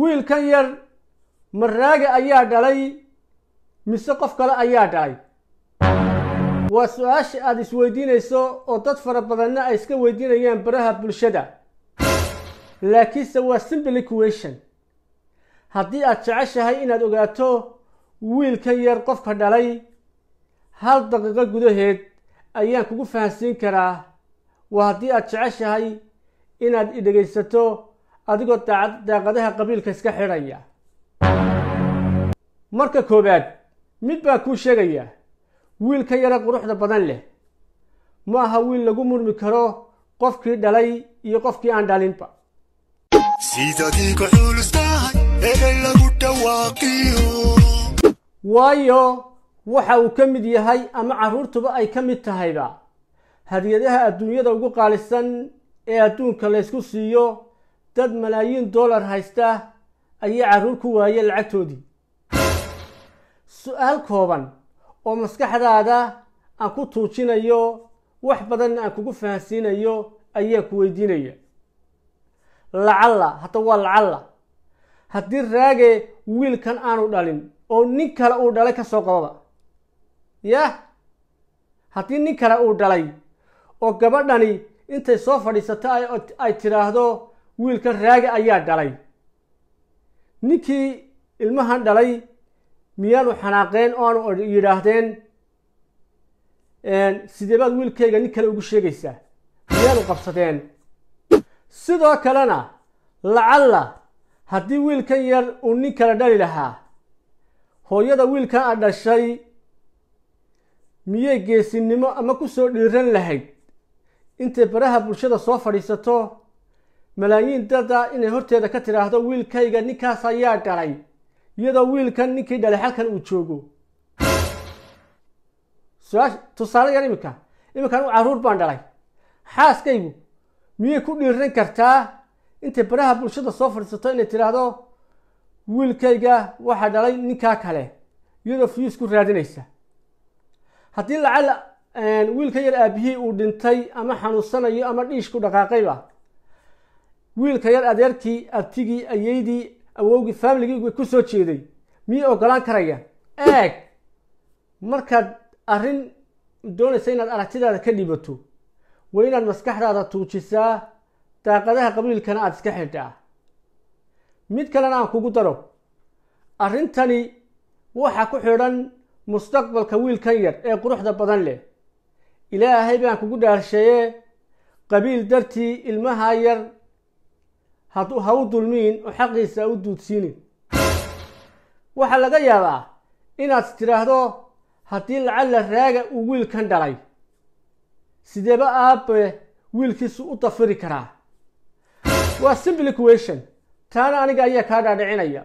wiilkan yar maraage ayaa dhalay mise qof kale ayaa dhalay waa su-aasha aada isweydiinayso oo dad fara badanna ay iska weydiinayaan baraha bulshada laakiinse waa simple equation haddii aad jeceshahay inaad ogaato wiilkan yar qofka dhalay hal daqiiqo gudaheed ayaan kugu fahansiin karaa waa haddii aad jeceshahay inaad idhegaysato adigoo daaqadaha qabiilka iska xidhaya marka koowaad mid baa kuu sheegaya wiil ka yara quruxda badan leh ma aha wiil lagu murmi karo qofkii dhalay iyo qofkii aan dhalinba waayo waxa uu ka mid yahay ama carruurtuba ay ka mid tahayba hadiyadaha adduunyada ugu qaalisan ee adduunka laysku siiyo dad malaayiin dollar haysta ayaa caruur ku waaya lacagtoodii su-aal kooban oo maskaxdaada aan ku tuujinayo wax badanna aan kugu fahansiinayo ayaa ku weydiinaya lacalla hadda waa lacalla haddii raage wiilkan aanu dhalin oo nin kale uu dhalay ka soo qababa ya haddii nin kale uu dhalay oo gabadhani intay soo fadhiisato ay tidhaahdo wiilka raagi ayaa dhalay ninkii ilmahan dhalay miyaanu xanaaqeen oanu yidhaahdeen sidee baad wiilkayga nin kale ugu sheegaysaa miyaanu qabsadeen sidoo kalena lacalla haddii wiilkan yar uu nin kale dhali lahaa hooyada wiilkan a dhashay miyay geesinimo ama ku soo dhiiran lahayd intay baraha bulshada soo fadhiisato malaayiin dada inay horteeda ka tidhaahdo wiilkayga ninkaas ayaa dhalay iyadoo wiilkan ninkii dhalay halkan uu joogo su-aasha tusaale yar iminka iminkan u caruur baan dhalay xaaskaygu miyay ku dhiiran kartaa intay baraha bulshada soo fadhiisato inay tidhaahdo wiilkayga waxaa dhalay ninkaa kale iyadoo fiyuusku raadinaysa haddii lacala wiilka yar aabihii uu dhintay ama xanuunsanayo ama dhiishku dhaqaaqayba wiilka yar adeerkii abtigii ayeydii awowgii faamiligii ku soo jeeday miyay ogolaan karaya eeg markaad arrin doonaysa inaad aragtidaada ka dhibato waa inaad maskaxdaada tuujisaa daaqadaha qabiilkana aada iska xidhaa mid kalena aan kugu daro arrintani waxaa ku xidhan mustaqbalka wiilkan yar ee quruxda badan leh ilaahay baan kugu dhaarsheeye qabiil dartii ilmaha yar ha u dulmiin oo xaqiisa ha u duudsiinin waxaa laga yaabaa inaad tidhaahdo haddii lacag la raaga uu wiilkan dhalay sideeba aabbe wiilkiisu u dafiri karaa waa simple question taana aniga ayaa kaa dhaadhicinaya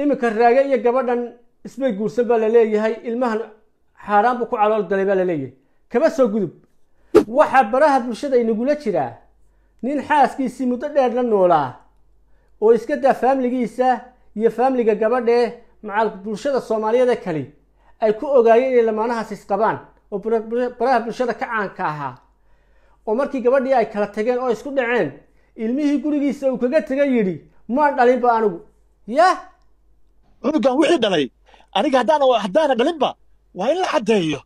iminka raage iyo gabadhan ismay guursan baa la leeyahay ilmahan xaaraan buu ku calool galay baa la leeyahay kaba soo gudub waxaa baraha bulshada inagula jiraa nin xaaskiisii muddo dheer la noolaa oo iska daa faamligiisa iyo faamliga gabadhee macal bulshada soomaaliyada kali ay ku ogaayeen inay lamaanahaas isqabaan oo baraha bulshada ka caanka ahaa oo markii gabadhii ay kala tageen oo isku dhaceen ilmihii gurigiisa uu kaga tegay yidhi maan dhalinba anigu ya cunugan wixii dhalay aniga haddaana haddaana dhalinba waa in la caddeeyo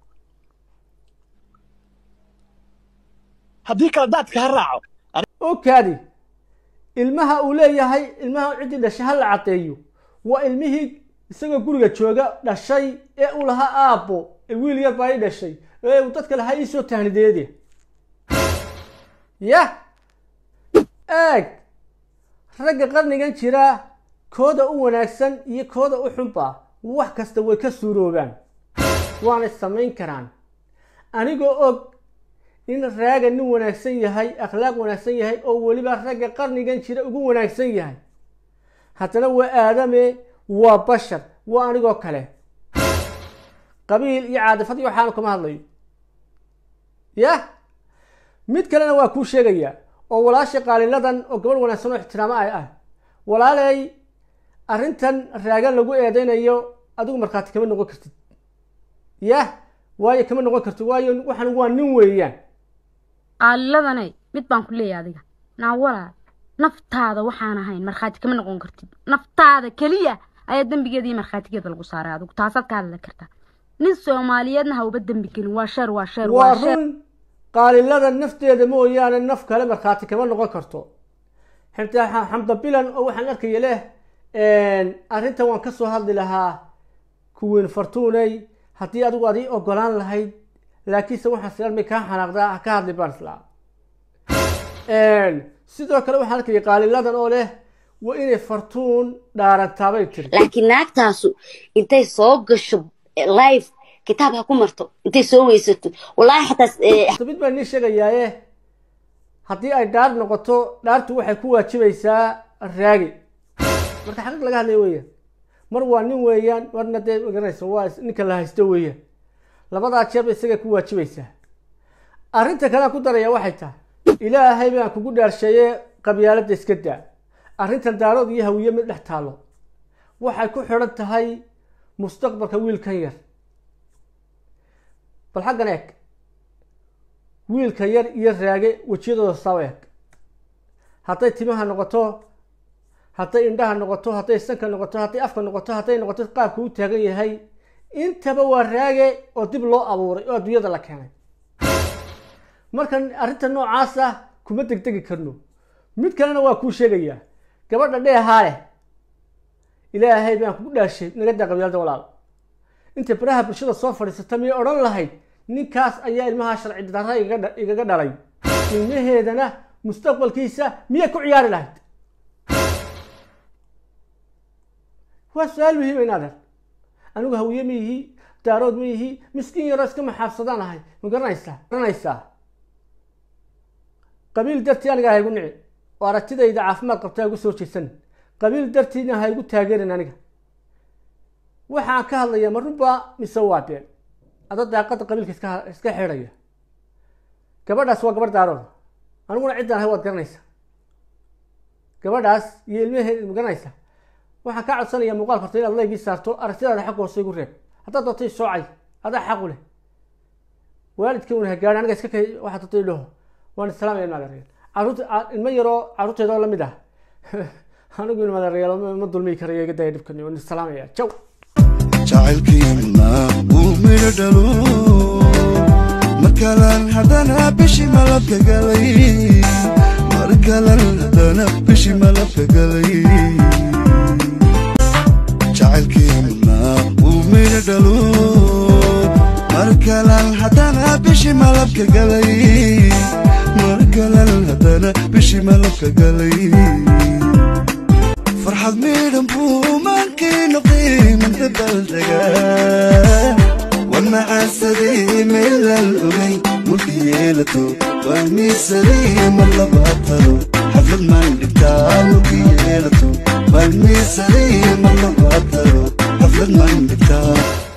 haddii kala daadka ha raaco oo kaadi ilmaha uu leeyahay ilmaha ciddii dhashay ha la caddeeyo waa ilmihii isagoo guriga jooga dhashay ee uu lahaa aabbo wiil yar baa i dhashay ee uu dadka lahaa iisoo tahnideede yah eeg ragga qarnigan jiraa kooda u wanaagsan iyo kooda u xunba wax kasta way ka suuroobaan waanay samayn karaan anigoo og in raaga nin wanaagsan yahay akhlaaq wanaagsan yahay oo weliba ragga qarnigan jira ugu wanaagsan yahay haddana waa aadame waa bashar waa anigoo kale qabiil iyo caadifad iyo waxaanu kama hadlayo yah mid kalena waa kuu sheegayaa oo walaashi qaaliladan oo gabadh wanaagsan oo ixtiraamo ay ah walaaley arrintan raagan lagu eedaynayo adigu markhaati kama noqon kartid yah waayo kama noqon kartid waayo waxan waa nin weeyaan qaaliladane mid baan ku leeyahay adiga naawalaa naftaada waxaan ahayn markhaati kama noqon kartid naftaada keliya ayaa dembigeeda iyo markhaatigeeda lagu saaray adigu taasaad ka hadli kartaa nin soomaaliyeedna ha uba dembi gelin waa sheer waa sheer waa run qaalilada nafteeda mooyaane naf kale markhaati kama noqon karto xitaa xamdabilan oo waxaan arkaya leh arrintan waan ka soo hadli lahaa kuwiin fartuunay haddii adigu adii ogolaan lahayd laakiinse waxaan silarmi kaa xanaaqdaa ka hadli baan sidoo kale waxaan arkayay qaaliladan oo leh waa inay fartuun dhaarantaabay tiri laakiin naagtaasu intay soo gasho eh, life kitaab ha ku marto intay soo weysato wallaahi xataa eh, mid baan nii sheegayaaye haddii ay dhaar noqoto dhaartu waxay ku waajibaysaa raagi marka xaqiiq laga hadlaya weeyaan mar waa nin weeyaan marna dee maganaysa waa ninka la haysto weeyaan labadaa jeerba isagay ku waajibaysaa arrinta kalea ku daraya waxay tahay ilaahay baan kugu dhaarsheeye qabyaaladda iska daa arrintan daarood iyo hawiye mid dhex taallo waxay ku xidhan tahay mustaqbalka wiilkan yar bal xaggan eeg wiilka yar iyo raage wejiyadooda saaw eeg hadday timaha noqoto hadday indhaha noqoto hadday sanka noqoto hadday afka noqoto hadday noqoto qaabku u taagan yahay intaba waa raage oo dib loo abuuray oo adduunyada la keenay marka arrinta noocaas ah kuma degdegi karno mid kalena waa kuu sheegayaa gabadha dheehaaleh ilaahay baan kugu dhaashay naga daa walaal inta baraha bulshada soo fadhiisata miyay odhan lahayd ninkaas ayaa ilmahaa sharci darra igaga dhalay ilmaheedana mustaqbalkiisa miyay ku ciyaari lahayd waa su-aal muhiima ah in adeer anigu hawiye ma yihi daarood ma yihi miskiin yaro iska maxaabsadaan ahay ma garanaysaa qabiil dartii aniga haygu nici oo aragtidayda caafimaad qabta igu soo jeedsan qabiil dartiina haygu taageerin aniga waxaan ka hadlaya ma mise waa been ada daaqadda qabiilka iska iska xidhaya gabadhaas waa gabarh daarood aniguna ciddaan ahay waad garanaysaa gabadhaas iyo ilmaheeda ma waxaan ka codsanaya muuqaalka horta inaad laygii saarto aragtidaada xagga hoose igu reeb haddaad doortay soocay adaa xaqu leh waalidkii una hagaari aniga iska kay waxaad doortay waan islaamaya maadaregal caruurta ilmo yaroo carruurteedoo lamid ah anigu in maadaregal ma dulmi karayo iga dhibkani waan islaamaya jaw jacaylkiina uu midho dhalo markalal haddana bishii malabka galay markalal haddana bishii malabka galay farxad midhan buu maankii noqday midda baldaga warnacasadii meelal ogay mulka yeelato waa miisadii mar laba talo xaflad maan dhigtaa mulka yeelato بالميزانية ما نقدر قبل ما نكتر